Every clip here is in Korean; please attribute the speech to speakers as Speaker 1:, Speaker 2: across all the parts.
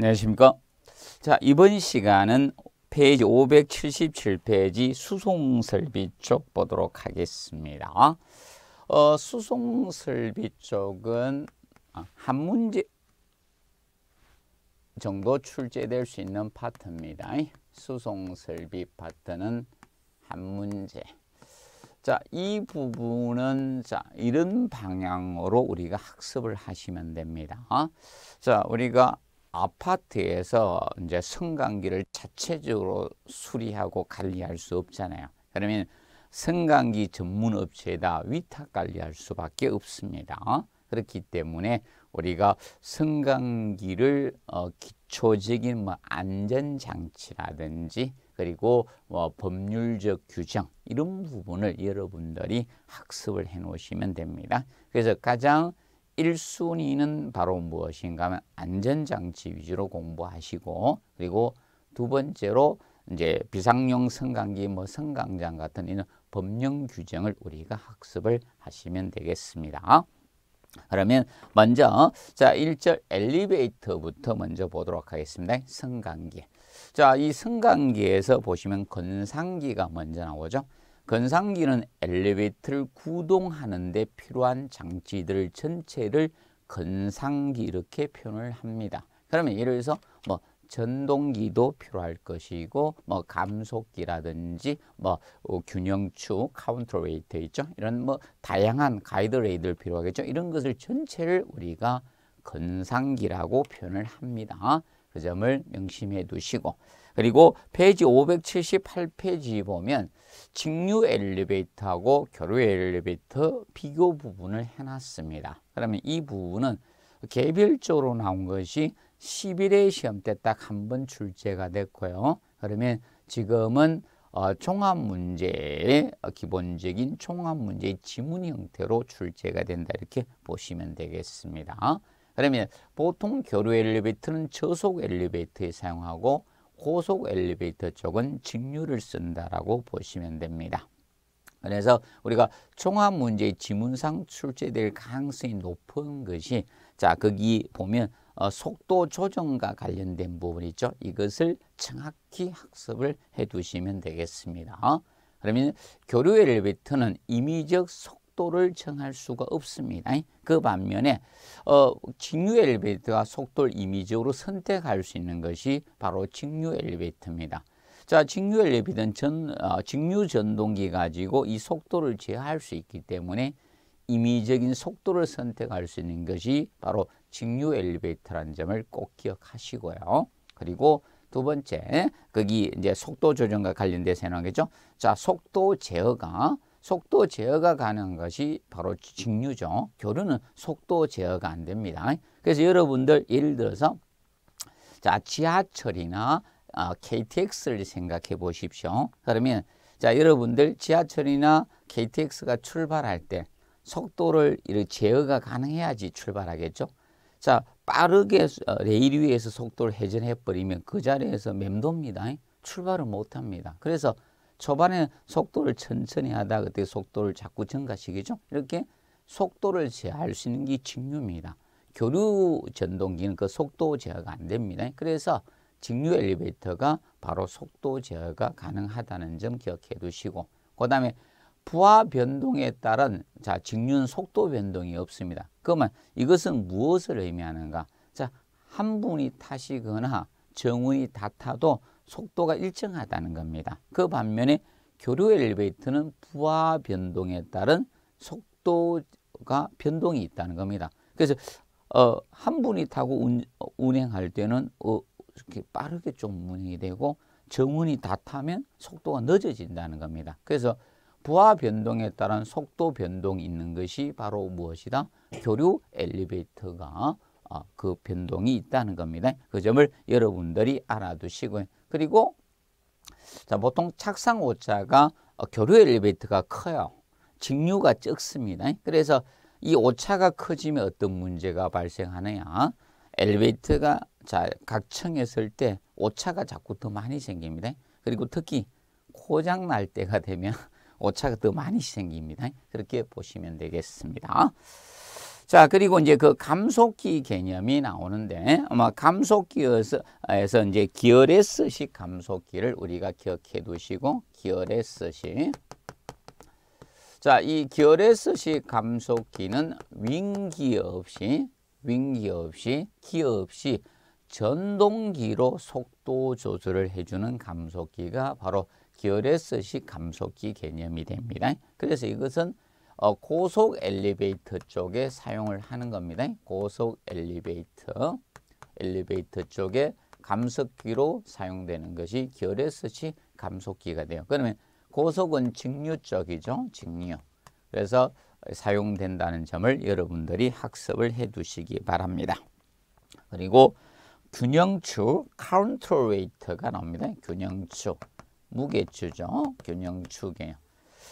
Speaker 1: 안녕하십니까? 자, 이번 시간은 페이지 577페이지 수송설비 쪽 보도록 하겠습니다. 어, 수송설비 쪽은 아, 한 문제 정도 출제될 수 있는 파트입니다. 수송설비 파트는 한 문제. 자, 이 부분은 자, 이런 방향으로 우리가 학습을 하시면 됩니다. 자, 우리가 아파트에서 이제 승강기를 자체적으로 수리하고 관리할 수 없잖아요. 그러면 성관기 전문 업체에다 위탁 관리할 수밖에 없습니다. 그렇기 때문에 우리가 성관기를 어, 기초적인 뭐 안전장치라든지 그리고 뭐 법률적 규정 이런 부분을 여러분들이 학습을 해 놓으시면 됩니다. 그래서 가장 1순위는 바로 무엇인가 하면 안전장치 위주로 공부하시고 그리고 두 번째로 이제 비상용 성강기 뭐 성강장 같은 이런 법령 규정을 우리가 학습을 하시면 되겠습니다. 그러면 먼저 자 1절 엘리베이터부터 먼저 보도록 하겠습니다. 성강기. 자, 이 성강기에서 보시면 건상기가 먼저 나오죠. 건상기는 엘리베이터를 구동하는 데 필요한 장치들 전체를 건상기 이렇게 표현을 합니다. 그러면 예를 들어서 뭐 전동기도 필요할 것이고 뭐 감속기라든지 뭐 어, 균형축, 카운터웨이트 있죠. 이런 뭐 다양한 가이드레이들 필요하겠죠. 이런 것을 전체를 우리가 건상기라고 표현을 합니다. 그 점을 명심해 두시고 그리고 페이지 578페이지 보면 직류 엘리베이터하고 교류 엘리베이터 비교 부분을 해놨습니다. 그러면 이 부분은 개별적으로 나온 것이 11회 시험 때 딱 한 번 출제가 됐고요. 그러면 지금은 어, 종합문제의 기본적인 종합문제의 지문 형태로 출제가 된다 이렇게 보시면 되겠습니다. 그러면 보통 교류 엘리베이터는 저속 엘리베이터에 사용하고 고속 엘리베이터 쪽은 직류를 쓴다라고 보시면 됩니다. 그래서 우리가 총합 문제의 지문상 출제될 가능성이 높은 것이 자 거기 보면 어, 속도 조정과 관련된 부분이 있죠. 이것을 정확히 학습을 해 두시면 되겠습니다. 어? 그러면 교류 엘리베이터는 임의적 속 속도를 정할 수가 없습니다. 그 반면에 어, 직류 엘리베이터가 속도를 임의적으로 선택할 수 있는 것이 바로 직류 엘리베이터입니다. 자, 직류 엘리베이터는 전, 어, 직류 전동기 가지고 이 속도를 제어할 수 있기 때문에 임의적인 속도를 선택할 수 있는 것이 바로 직류 엘리베이터라는 점을 꼭 기억하시고요. 그리고 두 번째, 거기 이제 속도 조정과 관련돼서 해놓은 거죠. 자, 속도 제어가 속도 제어가 가능한 것이 바로 직류죠. 교류는 속도 제어가 안 됩니다. 그래서 여러분들 예를 들어서 자 지하철이나 KTX를 아, 생각해 보십시오. 그러면 자 여러분들 지하철이나 KTX가 출발할 때 속도를 제어가 가능해야지 출발하겠죠. 자 빠르게 어, 레일 위에서 속도를 회전해 버리면 그 자리에서 맴돕니다. 출발을 못합니다. 그래서 초반에 속도를 천천히 하다 그때 속도를 자꾸 증가시키죠. 이렇게 속도를 제어할 수 있는 게 직류입니다. 교류 전동기는 그 속도 제어가 안 됩니다. 그래서 직류 엘리베이터가 바로 속도 제어가 가능하다는 점 기억해 두시고 그 다음에 부하 변동에 따른 자 직류는 속도 변동이 없습니다. 그러면 이것은 무엇을 의미하는가? 자, 한 분이 타시거나 정운이 다 타도 속도가 일정하다는 겁니다. 그 반면에 교류 엘리베이터는 부하 변동에 따른 속도가 변동이 있다는 겁니다. 그래서 어, 한 분이 타고 운, 운행할 때는 어, 이렇게 빠르게 좀 운행이 되고 정원이 다 타면 속도가 늦어진다는 겁니다. 그래서 부하 변동에 따른 속도 변동이 있는 것이 바로 무엇이다? 교류 엘리베이터가 어, 그 변동이 있다는 겁니다. 그 점을 여러분들이 알아두시고 요 그리고 자, 보통 착상 오차가 어, 교류 엘리베이터가 커요. 직류가 적습니다. 그래서 이 오차가 커지면 어떤 문제가 발생하느냐. 엘리베이터가 자, 각 층에 설 때 오차가 자꾸 더 많이 생깁니다. 그리고 특히 고장 날 때가 되면 오차가 더 많이 생깁니다. 그렇게 보시면 되겠습니다. 자, 그리고 이제 그 감속기 개념이 나오는데 아마 감속기에서 이제 기어레스식 감속기를 우리가 기억해 두시고 기어레스식 자, 이 기어레스식 감속기는 윙기어 없이 윙기어 없이 기어 없이 전동기로 속도 조절을 해주는 감속기가 바로 기어레스식 감속기 개념이 됩니다. 그래서 이것은 어, 고속 엘리베이터 쪽에 사용을 하는 겁니다. 고속 엘리베이터, 엘리베이터 쪽에 감속기로 사용되는 것이 결의섯이 감속기가 돼요. 그러면 고속은 직류 쪽이죠. 직류. 그래서 사용된다는 점을 여러분들이 학습을 해 두시기 바랍니다. 그리고 균형추, 카운터 웨이터가 나옵니다. 균형추, 무게추죠. 균형추계요.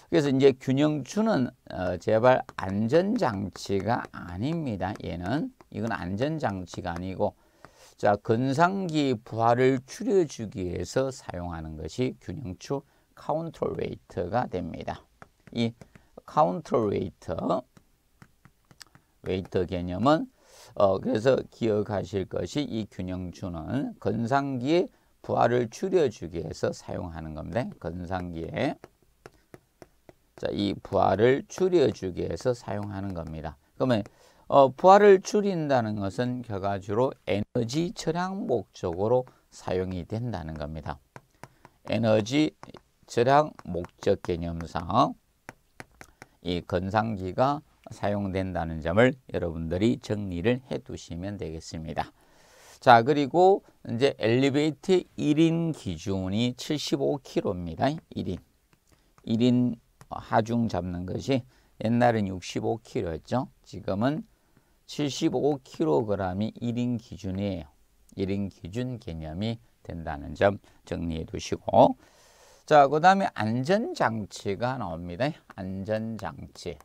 Speaker 1: 그래서 이제 균형추는 어, 제발 안전장치가 아닙니다. 얘는 이건 안전장치가 아니고 자 근상기 부하를 줄여주기 위해서 사용하는 것이 균형추 카운터 웨이트가 됩니다. 이 카운터 웨이터 웨이터 개념은 어, 그래서 기억하실 것이 이 균형추는 건상기의 부하를 줄여주기 위해서 사용하는 겁니다. 건상기에 자, 이 부하를 줄여주기 위해서 사용하는 겁니다. 그러면 어, 부하를 줄인다는 것은 결과적으로 에너지 절약 목적으로 사용이 된다는 겁니다. 에너지 절약 목적 개념상 이 건상기가 사용된다는 점을 여러분들이 정리를 해 두시면 되겠습니다. 자 그리고 이제 엘리베이터 1인 기준이 75kg입니다. 1인 1인 하중 잡는 것이 옛날엔 65kg였죠. 지금은 75kg이 1인 기준이에요. 1인 기준 개념이 된다는 점 정리해 두시고 자, 그 다음에 안전장치가 나옵니다. 안전장치.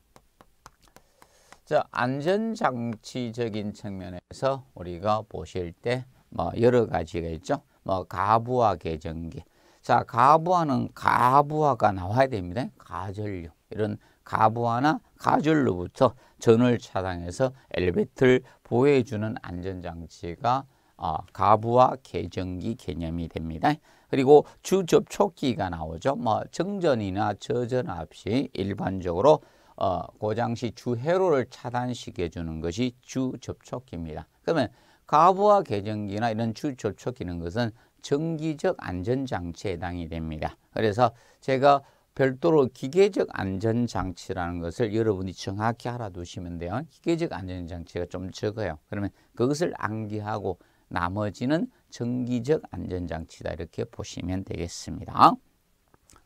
Speaker 1: 자, 안전장치적인 측면에서 우리가 보실 때뭐 여러 가지가 있죠. 뭐가부하 계정기, 자, 가부화는 가부화가 나와야 됩니다. 가전류. 이런 가부화나 가절로부터 전을 차단해서 엘리베이터를 보호해주는 안전장치가 어, 가부화 계정기 개념이 됩니다. 그리고 주접촉기가 나오죠. 뭐 정전이나 저전 없이 일반적으로 어, 고장시 주회로를 차단시켜 주는 것이 주접촉기입니다. 그러면 가부화 계정기나 이런 주접촉기는 것은 정기적 안전장치에 해당이 됩니다. 그래서 제가 별도로 기계적 안전장치라는 것을 여러분이 정확히 알아두시면 돼요. 기계적 안전장치가 좀 적어요. 그러면 그것을 암기하고 나머지는 정기적 안전장치다 이렇게 보시면 되겠습니다.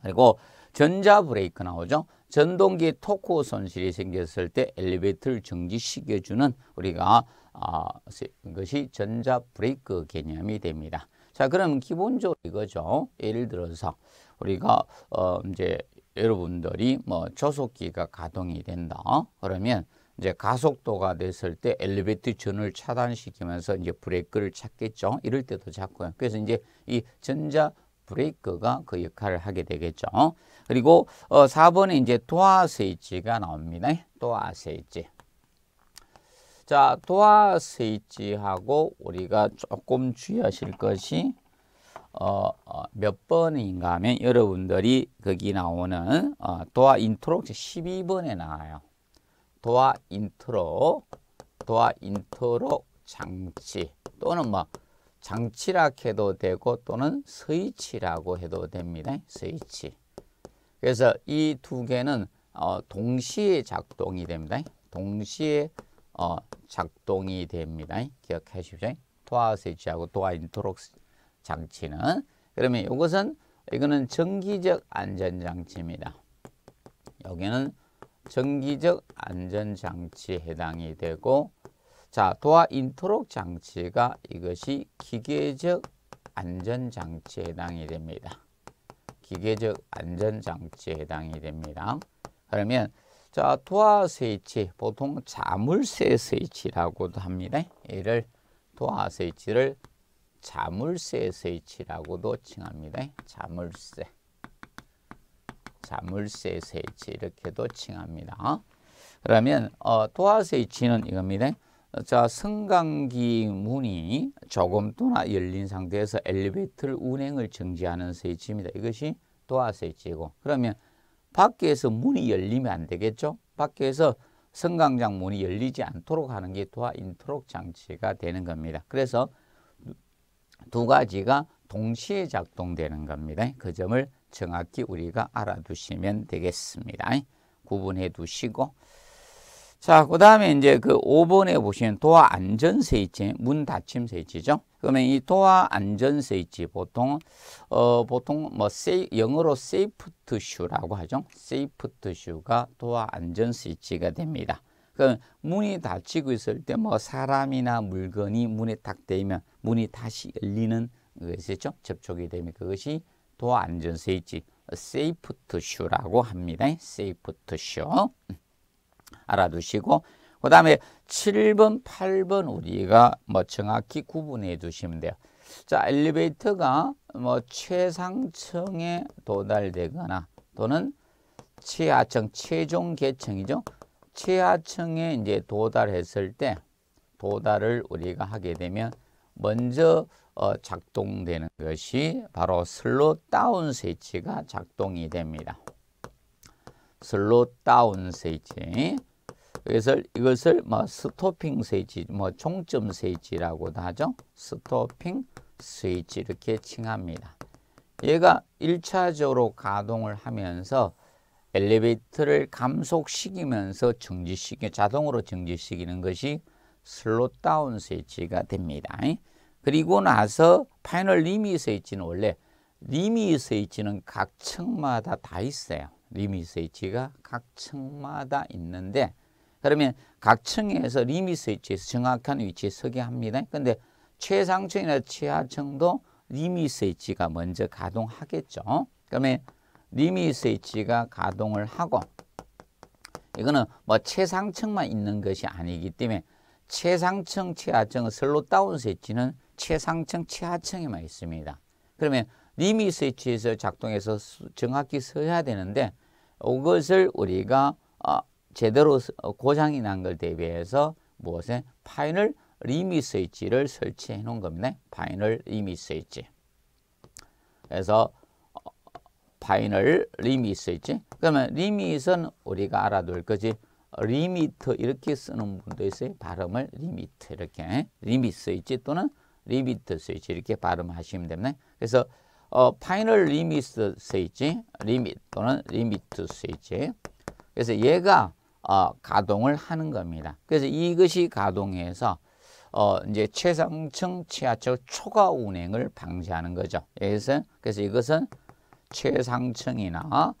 Speaker 1: 그리고 전자브레이크 나오죠. 전동기에 토크 손실이 생겼을 때 엘리베이터를 정지시켜주는 우리가 어, 아, 것이 전자브레이크 개념이 됩니다. 자, 그럼 기본적으로 이거죠. 예를 들어서 우리가 어 이제 여러분들이 뭐 조속기가 가동이 된다. 그러면 이제 가속도가 됐을 때 엘리베이터 전을 차단시키면서 이제 브레이크를 찾겠죠. 이럴 때도 찾고요 그래서 이제 이 전자 브레이크가 그 역할을 하게 되겠죠. 그리고 어 4번에 이제 도화 스위치가 나옵니다. 예? 도화 스위치. 자, 도화 스위치하고 우리가 조금 주의하실 것이 어, 어, 몇 번인가 하면 여러분들이 거기 나오는 어, 도화 인트로 12번에 나와요. 도화 인트로, 도화 인트로 장치 또는 뭐 장치라 해도 되고 또는 스위치라고 해도 됩니다. 스위치. 그래서 이 두 개는 어, 동시에 작동이 됩니다. 동시에 어, 작동이 됩니다. 기억하십시오. 도화 스위하고 도화 인터록 장치는 그러면 이것은 이거는 전기적 안전 장치입니다. 여기는 전기적 안전 장치에 해당이 되고 자, 도화 인터록 장치가 이것이 기계적 안전 장치에 해당이 됩니다. 기계적 안전 장치에 해당이 됩니다. 그러면 자, 도화 스이치 보통 자물쇠 스위치라고도 합니다. 이를 도화 스위치를 자물쇠 스위치라고도 칭합니다. 자물쇠. 자물쇠 스위치 이렇게도 칭합니다. 그러면 어, 도화 스위치는 이겁니다. 자, 승강기 문이 조금도나 열린 상태에서 엘리베이터를 운행을 정지하는 스위치입니다. 이것이 도화 스위치고 그러면 밖에서 문이 열리면 안 되겠죠. 밖에서 성강장 문이 열리지 않도록 하는 게 도하 인트록 장치가 되는 겁니다. 그래서 두 가지가 동시에 작동되는 겁니다. 그 점을 정확히 우리가 알아두시면 되겠습니다. 구분해 두시고 자, 그 다음에 이제 그 5번에 보시면 도화 안전세 있지, 문 닫힘 세치죠. 그러면 이 도화 안전세 있지, 보통, 어, 보통 뭐, 세이, 영어로 세이프트 슈라고 하죠. 세이프트 슈가 도화 안전세 있지가 됩니다. 그럼 문이 닫히고 있을 때 뭐 사람이나 물건이 문에 딱 대면 문이 다시 열리는 것이죠. 접촉이 되면 그것이 도화 안전세 있지, 세이프트 슈라고 합니다. 세이프트 슈. 알아두시고 그 다음에 7번, 8번 우리가 뭐 정확히 구분해 두시면 돼요. 자, 엘리베이터가 뭐 최상층에 도달되거나 또는 최하층, 최종 계층이죠. 최하층에 이제 도달했을 때 도달을 우리가 하게 되면 먼저 어, 작동되는 것이 바로 슬롯 다운 스위치가 작동이 됩니다. 슬롯 다운 세지 그래서 이것을 뭐 스토핑 스위치, 뭐 종점 스위치라고도 하죠. 스토핑 스위치 이렇게 칭합니다. 얘가 1차적으로 가동을 하면서 엘리베이터를 감속시키면서 정지시키, 자동으로 정지시키는 것이 슬롯다운 스위치가 됩니다. 그리고 나서 파이널 리미 스위치는 원래 리미 스위치는 각 층마다 다 있어요. 리미스위치가 각 층마다 있는데 그러면 각 층에서 리미스위치에서 정확한 위치에 서게 합니다. 근데 최상층이나 최하층도 리미스위치가 먼저 가동하겠죠. 그러면 리미스위치가 가동을 하고 이거는 뭐 최상층만 있는 것이 아니기 때문에 최상층, 최하층, 슬롯다운 스위치는 최상층, 최하층에만 있습니다. 그러면 리미 스위치에서 작동해서 정확히 서야 되는데 이것을 우리가 어, 제대로 어, 고장이 난 걸 대비해서 무엇에 파이널 리미 스위치를 설치해 놓은 겁니다. 파이널 리미 스위치. 그래서 어, 파이널 리미 스위치. 그러면 리밋은 우리가 알아둘 거지 리미트 이렇게 쓰는 분도 있어요. 발음을 리미트 이렇게 리미 스위치 또는 리미트 스위치 이렇게 발음하시면 됩니다. 그래서 어, 파이널 리미트 세이지, 리밋 또는 리미트 세이지. 그래서 얘가 어, 가동을 하는 겁니다. 그래서 이것이 가동해서 어, 이제 최상층 최하층 초과 운행을 방지하는 거죠. 그래서, 그래서 이것은 최상층이나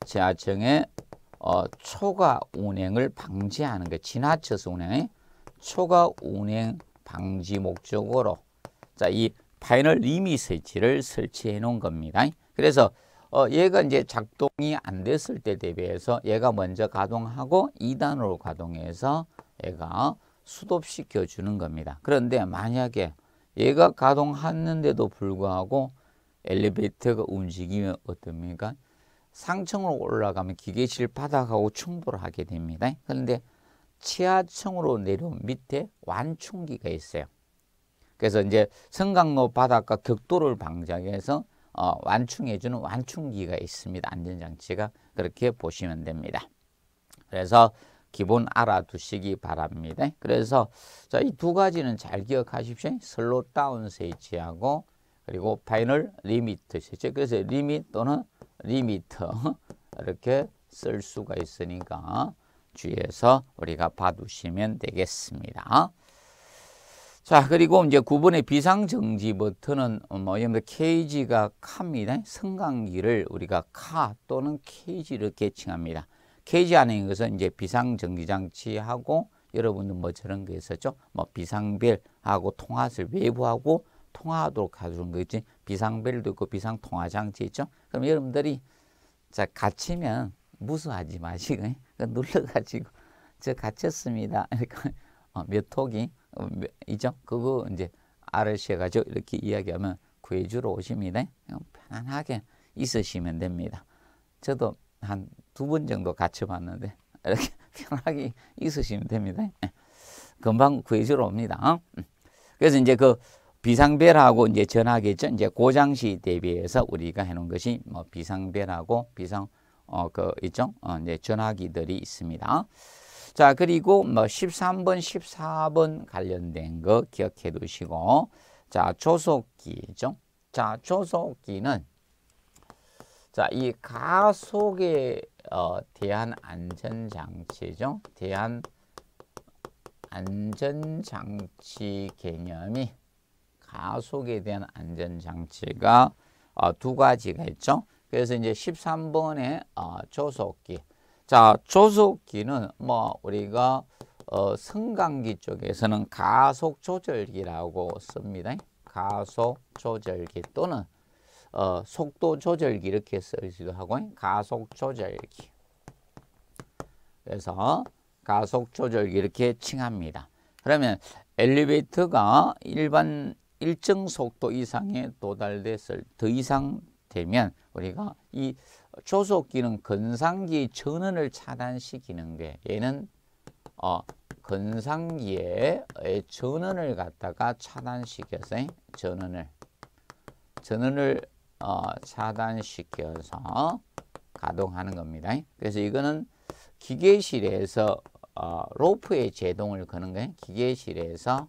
Speaker 1: 최하층최하층의 어, 초과 운행을 방지하는 거 지나쳐서 운행이 초과 운행 방지 목적으로 자, 이 파이널 리미 스위치를 설치해 놓은 겁니다. 그래서 어, 얘가 이제 작동이 안 됐을 때 대비해서 얘가 먼저 가동하고 2단으로 가동해서 얘가 수돕시켜 주는 겁니다. 그런데 만약에 얘가 가동했는데도 불구하고 엘리베이터가 움직이면 어떻습니까? 상층으로 올라가면 기계실 바닥하고 충돌 하게 됩니다. 그런데 지하층으로 내려온 밑에 완충기가 있어요. 그래서 이제 성강로 바닷가 격도를 방지해서 어, 완충해주는 완충기가 있습니다. 안전장치가 그렇게 보시면 됩니다. 그래서 기본 알아두시기 바랍니다. 그래서 이 두 가지는 잘 기억하십시오. 슬롯다운 스치하고 그리고 파이널 리미트 스치 그래서 리밋 또는 리미터 이렇게 쓸 수가 있으니까 주의해서 우리가 봐두시면 되겠습니다. 자, 그리고 이제 9번의 비상정지 버튼은 어, 뭐, 여러분들 케이지가 카입니다. 성강기를 우리가 카 또는 케이지를 계칭합니다. 케이지 안에 있는 것은 이제 비상정지장치하고 여러분들 뭐 저런 거 있었죠? 뭐 비상벨하고 통화을 외부하고 통화하도록 해주는 거 있지. 비상벨도 있고 비상통화장치 있죠? 그럼 여러분들이 자, 갇히면 무수하지 마시고, 예? 눌러가지고, 저 갇혔습니다. 그몇 어, 톡이 어, 이죠? 그거 이제 RLC 가지고 이렇게 이야기하면 구해주러 오십니다. 어, 편안하게 있으시면 됩니다. 저도 한 두 번 정도 같이 봤는데 이렇게 편하게 있으시면 됩니다. 예. 금방 구해주러 옵니다. 어? 음. 그래서 이제 그 비상벨하고 이제 전화기죠. 이제 고장시 대비해서 우리가 해놓은 것이 뭐 비상벨하고 비상 어 그 있죠. 어 이제 전화기들이 있습니다. 자, 그리고 뭐 13번, 14번 관련된 거 기억해 두시고 자, 조속기죠. 자, 조속기는 자, 이 가속에 어, 대한 안전장치죠. 대한 안전장치 개념이 가속에 대한 안전장치가 어, 두 가지가 있죠. 그래서 이제 13번의 어, 조속기 자, 조속기는 뭐 우리가 어, 성강기 쪽에서는 가속 조절기라고 씁니다. 가속 조절기 또는 어, 속도 조절기 이렇게 쓰기도 하고 가속 조절기. 그래서 가속 조절기 이렇게 칭합니다. 그러면 엘리베이터가 일반 일정 속도 이상에 도달됐을 더 이상 되면 우리가 이 조속기는 건상기 전원을 차단시키는 게 얘는 어, 건상기의 전원을 갖다가 차단시켜서 전원을 전원을 어, 차단시켜서 가동하는 겁니다. 그래서 이거는 기계실에서 어, 로프의 제동을 거는 거예요. 기계실에서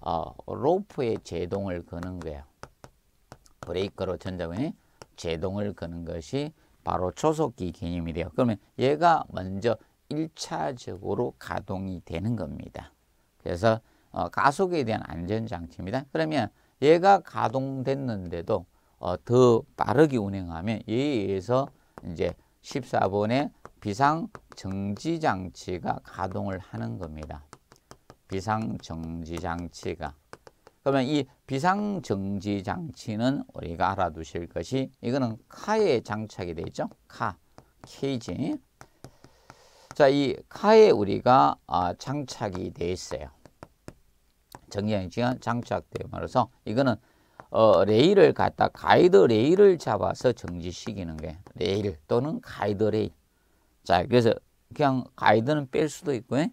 Speaker 1: 어, 로프의 제동을 거는 거예요. 브레이크로 전자분이 제동을 거는 것이 바로 초속기 개념이 돼요. 그러면 얘가 먼저 1차적으로 가동이 되는 겁니다. 그래서 어, 가속에 대한 안전장치입니다. 그러면 얘가 가동됐는데도 어, 더 빠르게 운행하면 얘에 의해서 이제 14번의 비상정지장치가 가동을 하는 겁니다. 비상정지장치가 그러면 이 비상정지 장치는 우리가 알아두실 것이 이거는 카에 장착이 되어 있죠. 카, 케이지. 자, 이 카에 우리가 아, 장착이 되어 있어요. 정지장치가 장착되어 말서 이거는 어, 레일을 갖다 가이드 레일을 잡아서 정지시키는 게 레일 또는 가이드 레일. 자, 그래서 그냥 가이드는 뺄 수도 있고, 예?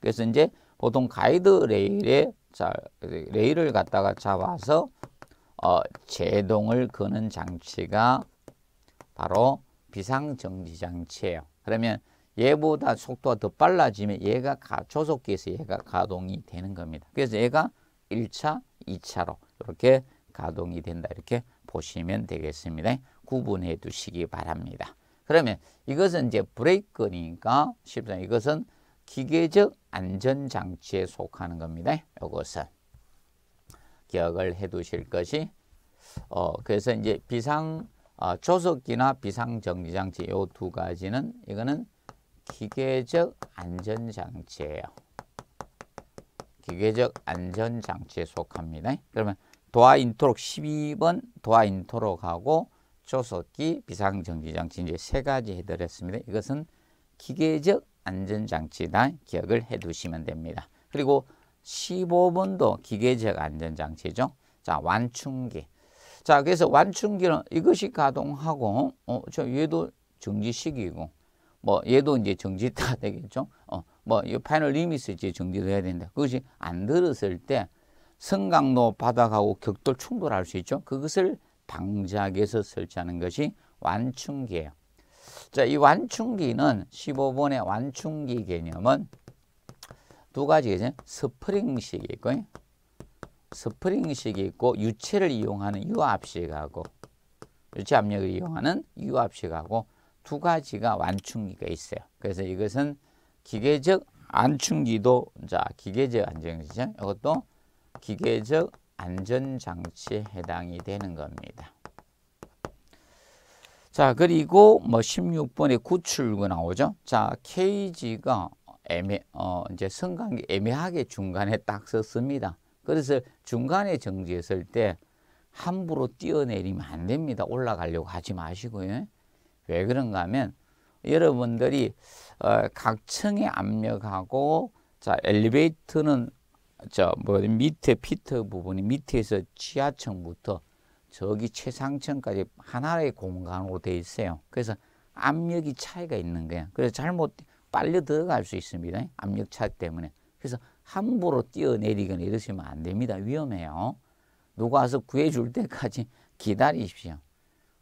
Speaker 1: 그래서 이제 보통 가이드 레일에 자, 레일을 갖다가 잡아서 어, 제동을 거는 장치가 바로 비상정지 장치예요. 그러면 얘보다 속도가 더 빨라지면 얘가 가, 초속기에서 얘가 가동이 되는 겁니다. 그래서 얘가 1차, 2차로 이렇게 가동이 된다 이렇게 보시면 되겠습니다. 구분해 두시기 바랍니다. 그러면 이것은 이제 브레이크니까 쉽죠. 이것은 기계적 안전장치에 속하는 겁니다. 이것은 기억을 해두실 것이 어, 그래서 이제 비상 어, 조속기나 비상정지장치 이 두 가지는 이거는 기계적 안전장치예요. 기계적 안전장치에 속합니다. 그러면 도하인토록 12번 도하인토록하고 조속기 비상정지장치 이제 세 가지 해드렸습니다. 이것은 기계적 안전장치다 기억을 해두시면 됩니다. 그리고 15번도 기계적 안전장치죠. 자 완충기. 자 그래서 완충기는 이것이 가동하고 어, 저 얘도 정지식이고 뭐 얘도 이제 정지 다 되겠죠. 어, 뭐이 파널 리미스 이제 정지도 해야 된다. 그것이 안 들었을 때 성강로 바닥하고 격돌 충돌할 수 있죠. 그것을 방작에서 설치하는 것이 완충기예요. 자, 이 완충기는 15번의 완충기 개념은 두가지 개념. 스프링식이 있고 스프링식이 있고 유체를 이용하는 유압식하고 유체 압력을 이용하는 유압식하고 두 가지가 완충기가 있어요. 그래서 이것은 기계적 안충기도 자 기계적 안정이죠. 이것도 기계적 안전장치에 해당이 되는 겁니다. 자, 그리고 뭐 16번에 구출구 나오죠. 자, 케이지가 애매, 어, 이제 성관계 애매하게 중간에 딱섰습니다 그래서 중간에 정지했을 때 함부로 뛰어내리면 안 됩니다. 올라가려고 하지 마시고요. 왜 그런가 하면 여러분들이 어, 각층에 압력하고 자 엘리베이터는 저뭐 밑에 피터 부분이 밑에서 지하층부터 저기 최상층까지 하나의 공간으로 돼 있어요. 그래서 압력이 차이가 있는 거야. 그래서 잘못 빨려 들어갈 수 있습니다. 압력 차이 때문에. 그래서 함부로 뛰어내리거나 이러시면 안 됩니다. 위험해요. 누가 와서 구해줄 때까지 기다리십시오.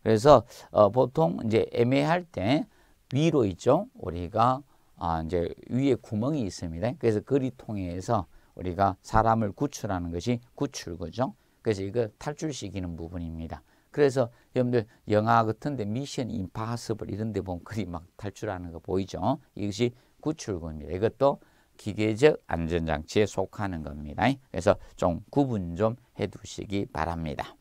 Speaker 1: 그래서 어, 보통 이제 애매할 때 위로 있죠. 우리가 아, 이제 위에 구멍이 있습니다. 그래서 그리 통해서 우리가 사람을 구출하는 것이 구출구죠. 그래서 이거 탈출시키는 부분입니다. 그래서 여러분들 영화 같은데 미션 임파서블 이런 데 보면 그리 막 탈출하는 거 보이죠? 이것이 구출구입니다. 이것도 기계적 안전장치에 속하는 겁니다. 그래서 좀 구분 좀 해두시기 바랍니다.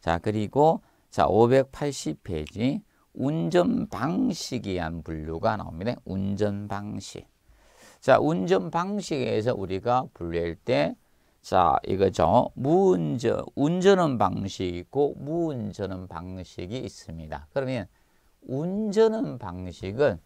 Speaker 1: 자 그리고 자 580페이지 운전 방식에 한 분류가 나옵니다. 운전 방식. 자 운전 방식에서 우리가 분류할 때자 이거죠. 무운전, 운전은 방식이 있고 무운전은 방식이 있습니다. 그러면 운전은 방식은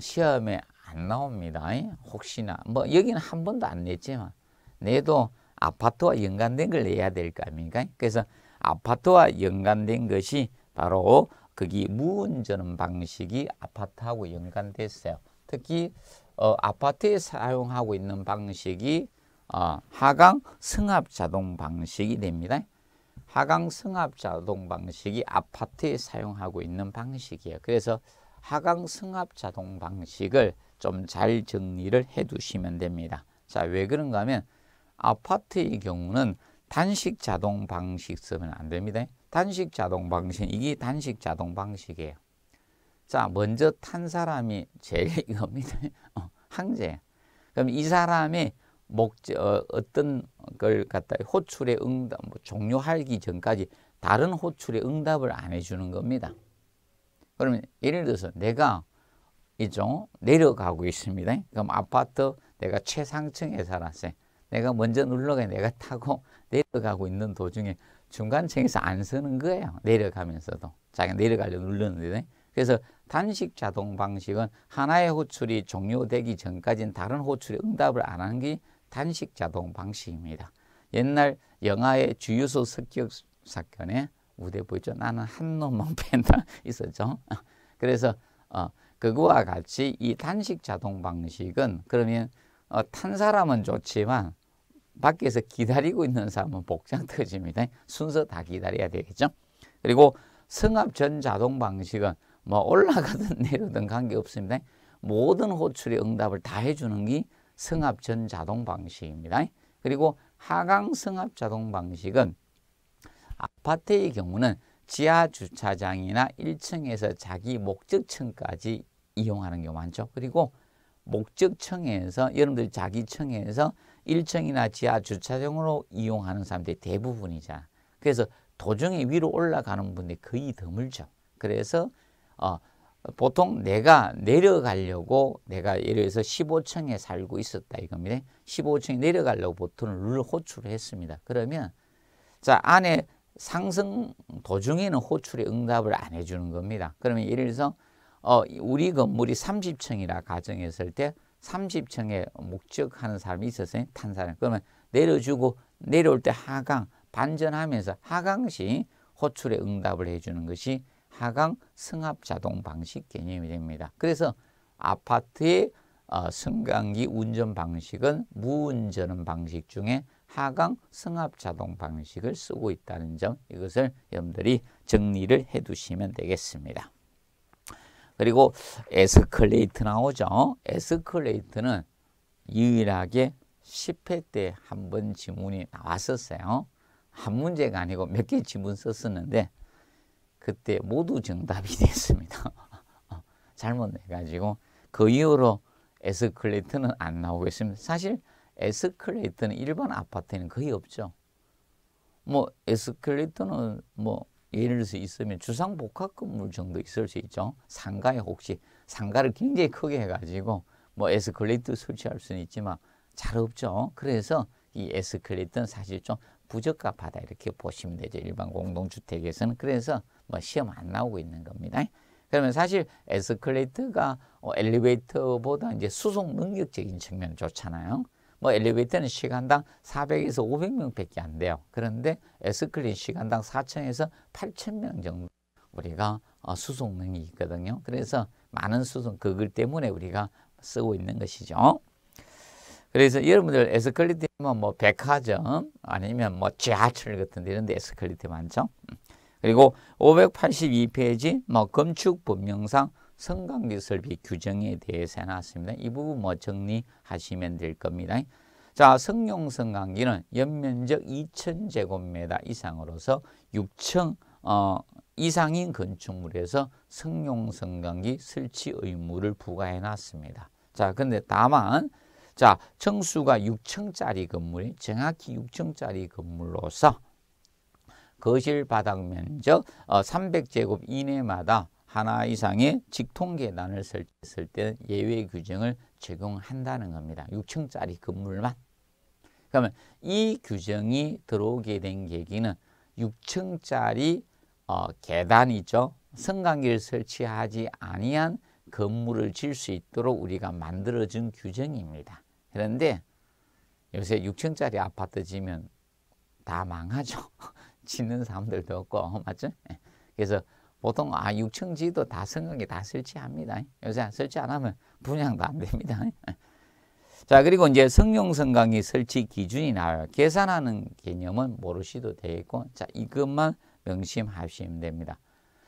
Speaker 1: 시험에 안 나옵니다. 예? 혹시나 뭐 여기는 한 번도 안 냈지만 내도 아파트와 연관된 걸 내야 될거 아닙니까? 예? 그래서 아파트와 연관된 것이 바로 거기 무운전은 방식이 아파트하고 연관됐어요. 특히 어, 아파트에 사용하고 있는 방식이 어, 하강 승합 자동 방식이 됩니다. 하강 승합 자동 방식이 아파트에 사용하고 있는 방식이에요. 그래서 하강 승합 자동 방식을 좀 잘 정리를 해 두시면 됩니다. 자, 왜 그런가 하면 아파트의 경우는 단식 자동 방식 쓰면 안 됩니다. 단식 자동 방식, 이게 단식 자동 방식이에요. 자, 먼저 탄 사람이 제일 이겁니다. 어, 항제. 그럼 이 사람이 목 어, 어떤 걸 갖다 호출의 응답 뭐 종료하기 전까지 다른 호출의 응답을 안 해주는 겁니다. 그러면 예를 들어서 내가 이종 내려가고 있습니다. 그럼 아파트 내가 최상층에 살았어요. 내가 먼저 눌러가 내가 타고 내려가고 있는 도중에 중간층에서 안 쓰는 거예요. 내려가면서도 자기 내려가려 눌렀는데 그래서 단식 자동 방식은 하나의 호출이 종료되기 전까지는 다른 호출에 응답을 안 하는 게 단식 자동 방식입니다. 옛날 영화의 주유소 습격 사건에 우대 보이죠? 나는 한 놈만 뺀다 있었죠. 그래서 어, 그거와 같이 이 단식 자동 방식은 그러면 어, 탄 사람은 좋지만 밖에서 기다리고 있는 사람은 복장 터집니다. 순서 다 기다려야 되겠죠. 그리고 승합 전 자동 방식은 뭐 올라가든 내려든 관계없습니다. 모든 호출의 응답을 다 해주는 게 승합 전 자동 방식입니다. 그리고 하강 승합 자동 방식은 아파트의 경우는 지하 주차장이나 1층에서 자기 목적층까지 이용하는 경우 많죠. 그리고 목적층에서 여러분들 자기 층에서 1층이나 지하 주차장으로 이용하는 사람들이 대부분이자 그래서 도중에 위로 올라가는 분들이 거의 드물죠. 그래서 어, 보통 내가 내려가려고 내가 예를 들어서 15층에 살고 있었다 이겁니다. 15층에 내려가려고 버튼을 눌 호출을 했습니다. 그러면 자 안에 상승 도중에는 호출에 응답을 안 해주는 겁니다. 그러면 예를 들어서 어, 우리 건물이 30층이라 가정했을 때 30층에 목적하는 사람이 있어요탄 사람. 그러면 내려주고 내려올 때 하강 반전하면서 하강 시 호출에 응답을 해주는 것이 하강 승합 자동 방식 개념이 됩니다. 그래서 아파트의 어, 승강기 운전 방식은 무운전 방식 중에 하강 승합 자동 방식을 쓰고 있다는 점 이것을 여러분들이 정리를 해 두시면 되겠습니다. 그리고 에스컬레이터 나오죠. 에스컬레이터는 유일하게 10회 때 한 번 지문이 나왔었어요. 한 문제가 아니고 몇 개 지문 썼었는데 그때 모두 정답이 됐습니다. 잘못해가지고 그 이후로 에스컬레이터는 안 나오고 있습니다. 사실 에스컬레이터는 일반 아파트에는 거의 없죠. 뭐 에스컬레이터는 뭐 예를 들어서 있으면 주상복합 건물 정도 있을 수 있죠. 상가에 혹시 상가를 굉장히 크게 해가지고 뭐 에스컬레이터 설치할 수는 있지만 잘 없죠. 그래서 이 에스컬레이터는 사실 좀 부적합하다 이렇게 보시면 되죠. 일반 공동주택에서는 그래서 뭐 시험 안 나오고 있는 겁니다. 그러면 사실 에스컬레이터가 어, 엘리베이터보다 이제 수송 능력적인 측면 좋잖아요. 뭐 엘리베이터는 시간당 400에서 500명밖에 안 돼요. 그런데 에스컬레이터 시간당 4천에서 8천명 정도 우리가 어, 수송 능이 있거든요. 그래서 많은 수송 그글 때문에 우리가 쓰고 있는 것이죠. 그래서 여러분들 에스컬레이터면 뭐 백화점 아니면 뭐 지하철 같은 데 이런 데 에스컬레이터 많죠. 그리고 582페이지 뭐 건축 법령상 성관계 설비 규정에 대해서 해놨습니다. 이 부분 뭐 정리하시면 될 겁니다. 자, 성용 성관계는 연면적 2,000제곱미터 이상으로서 6층 어, 이상인 건축물에서 성용 성관계 설치 의무를 부과해 놨습니다. 자, 근데 다만 자, 청수가 6층짜리 건물이 정확히 6층짜리 건물로서 거실 바닥 면적 300제곱 어, 이내마다 하나 이상의 직통 계단을 설치했을 때는 예외 규정을 적용한다는 겁니다. 6층짜리 건물만. 그러면 이 규정이 들어오게 된 계기는 6층짜리 어, 계단이죠. 승강기를 설치하지 아니한 건물을 질 수 있도록 우리가 만들어준 규정입니다. 그런데 요새 6층짜리 아파트 지면 다 망하죠. 짓는 사람들도 없고 맞죠? 예. 그래서 보통 아 6층 지도 다 성경에 다 설치합니다. 요새 설치 안 하면 분양도 안 됩니다. 예. 자 그리고 이제 성령 성강이 설치 기준이 나와요. 계산하는 개념은 모르시도 되겠고 자 이것만 명심하시면 됩니다.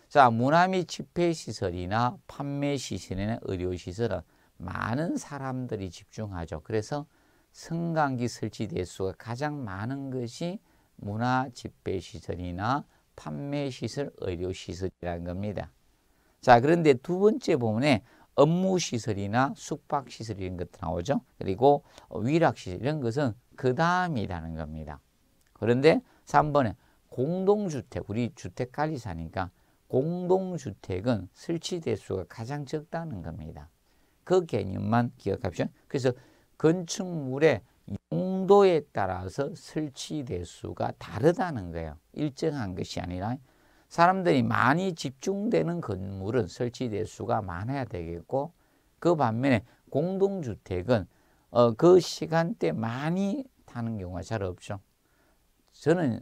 Speaker 1: 자 문화 및 집회 시설이나 판매 시설이나 의료 시설은 많은 사람들이 집중하죠. 그래서 성강기 설치 대수가 가장 많은 것이 문화 집회 시설이나 판매 시설, 의료 시설이라는 겁니다. 자, 그런데 두 번째 부분에 업무 시설이나 숙박 시설 이런 것도 나오죠. 그리고 위락 시설 이런 것은 그 다음이라는 겁니다. 그런데 3번에 공동주택, 우리 주택 관리 사니까 공동주택은 설치 대수가 가장 적다는 겁니다. 그 개념만 기억합시다. 그래서 건축물의 용도에 따라서 설치 될수가 다르다는 거예요. 일정한 것이 아니라 사람들이 많이 집중되는 건물은 설치 대수가 많아야 되겠고 그 반면에 공동주택은 어, 그 시간대 많이 타는 경우가 잘 없죠. 저는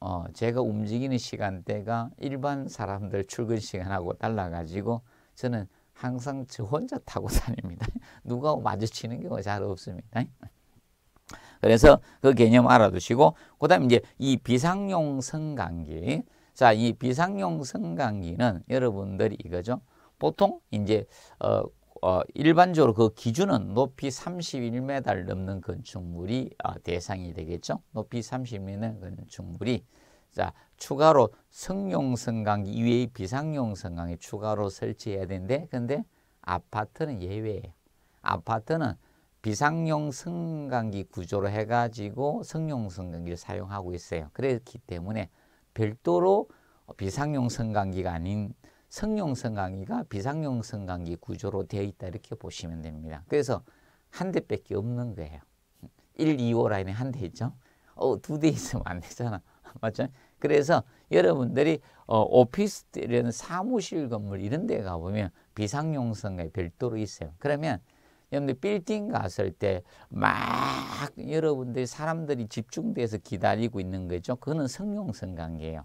Speaker 1: 어, 제가 움직이는 시간대가 일반 사람들 출근 시간하고 달라가지고 저는 항상 저 혼자 타고 다닙니다. 누가 마주치는 경우가 잘 없습니다. 그래서 그 개념 알아두시고 그다음에 이제 이 비상용 성관기. 자, 이 비상용 성관기는 여러분들이 이거죠. 보통 이제 어, 어 일반적으로 그 기준은 높이 31m 넘는 건축물이 어, 대상이 되겠죠. 높이 3 0 m 는 건축물이 자, 추가로 성용 성관기 이외의 비상용 성관이 추가로 설치해야 되는데 근데 아파트는 예외예요. 아파트는 비상용 승강기 구조로 해가지고 승용 승강기를 사용하고 있어요. 그렇기 때문에 별도로 비상용 승강기가 아닌 승용 승강기가 비상용 승강기 구조로 되어 있다 이렇게 보시면 됩니다. 그래서 한 대밖에 없는 거예요. 1, 2호 라인에 한 대 있죠. 어, 두 대 있으면 안 되잖아. 맞죠? 그래서 여러분들이 어, 오피스텔 이런 사무실 건물 이런 데 가보면 비상용 승강기 별도로 있어요. 그러면 여러분들 빌딩 갔을 때 막 여러분들이 사람들이 집중돼서 기다리고 있는 거죠. 그거는 성용성 관계예요.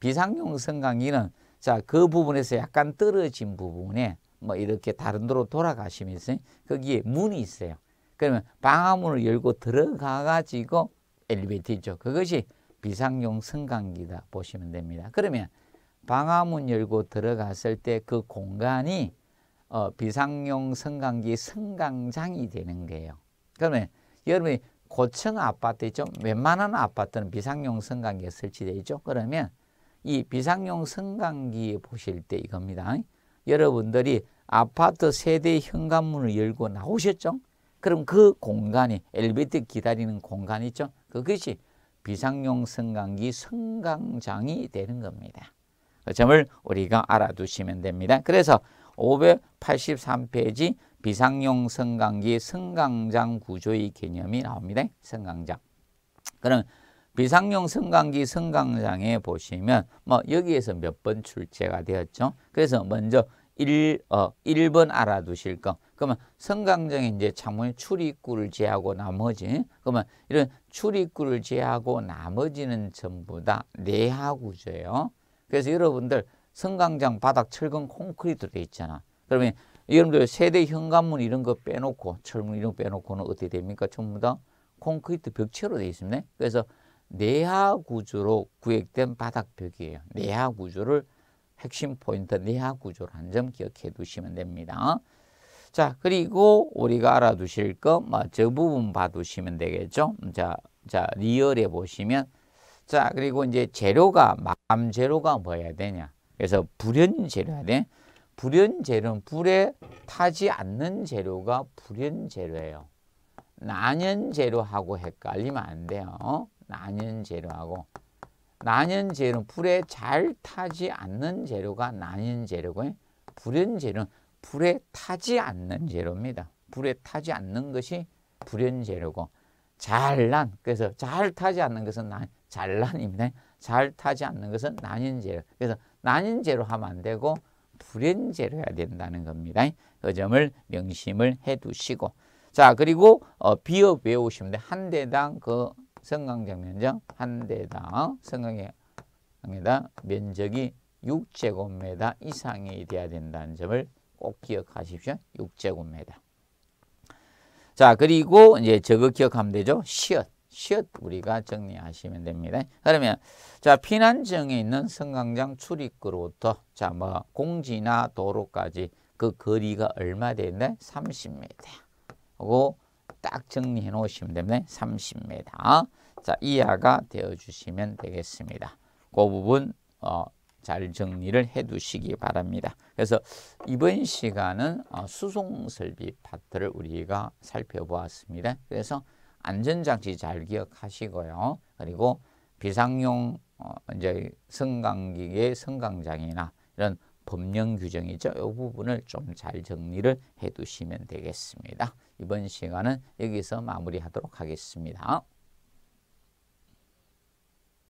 Speaker 1: 비상용성 관계는 자, 그 부분에서 약간 떨어진 부분에 뭐 이렇게 다른 데로 돌아가시면서 거기에 문이 있어요. 그러면 방화문을 열고 들어가 가지고 엘리베이터 죠 그것이 비상용 승강기다 보시면 됩니다. 그러면 방화문 열고 들어갔을 때 그 공간이 어, 비상용 승강기 승강장이 되는 거예요. 그러면 여러분이 고층 아파트 있죠. 웬만한 아파트는 비상용 승강기가 설치되어 있죠. 그러면 이 비상용 승강기 보실 때 이겁니다. 여러분들이 아파트 세대 현관문을 열고 나오셨죠. 그럼 그 공간이 엘리베이터 기다리는 공간 있죠. 그것이 비상용 승강기 승강장이 되는 겁니다. 그 점을 우리가 알아두시면 됩니다. 그래서 583페이지 비상용 승강기 승강장 구조의 개념이 나옵니다. 승강장. 그럼 비상용 승강기 승강장에 보시면 뭐 여기에서 몇 번 출제가 되었죠. 그래서 먼저 1, 어, 1번 알아두실 거. 그러면 성강정에 이제 창문 출입구를 제하고 나머지 그러면 이런 출입구를 제하고 나머지는 전부 다 내하 구조예요. 그래서 여러분들 승강장 바닥 철근 콘크리트 돼 있잖아. 그러면 여러분들 세대 현관문 이런 거 빼놓고 철문 이런 거 빼놓고는 어떻게 됩니까? 전부 다 콘크리트 벽체로 돼 있습니다. 그래서 내하 구조로 구획된 바닥 벽이에요. 내하 구조를 핵심 포인트 내하 구조를 한점 기억해 두시면 됩니다. 자, 그리고 우리가 알아두실 것, 뭐, 부분 봐두시면 되겠죠. 자, 자, 리얼에 보시면, 자, 그리고 이제 재료가, 마감 재료가 뭐야 되냐. 그래서 불연 재료네. 불연 재료는 불에 타지 않는 재료가 불연 재료예요. 난연 재료하고 헷갈리면 안 돼요. 난연 재료하고 난연 재료는 불에 잘 타지 않는 재료가 난연 재료고 불연 재료는 불에 타지 않는 재료입니다. 불에 타지 않는 것이 불연 재료고 잘난 그래서 잘 타지 않는 것은 난, 잘난입니다. 잘 타지 않는 것은 난연 재료. 그래서 난인제로 하면 안 되고 불연제로 해야 된다는 겁니다. 그 점을 명심을 해두시고 자 그리고 어, 비업 외우시면 돼. 한 대당 그 성강장 면적 한 대당 성강에다 면적이 6제곱미터 이상이 돼야 된다는 점을 꼭 기억하십시오. 6제곱미터. 자 그리고 이제 저거 기억하면 되죠. 시엇. 시옷 우리가 정리하시면 됩니다. 그러면 자 피난정에 있는 성강장 출입구로부터 자뭐 공지나 도로까지 그 거리가 얼마 되는데 30m. 하고 딱 정리해 놓으시면 됩니다. 30m. 자 이하가 되어 주시면 되겠습니다. 그 부분 어, 잘 정리를 해 두시기 바랍니다. 그래서 이번 시간은 어, 수송설비 파트를 우리가 살펴보았습니다. 그래서 안전장치 잘 기억하시고요. 그리고 비상용 어, 이제 성강기의 성강장이나 이런 법령 규정이죠. 이 부분을 좀 잘 정리를 해 두시면 되겠습니다. 이번 시간은 여기서 마무리하도록 하겠습니다.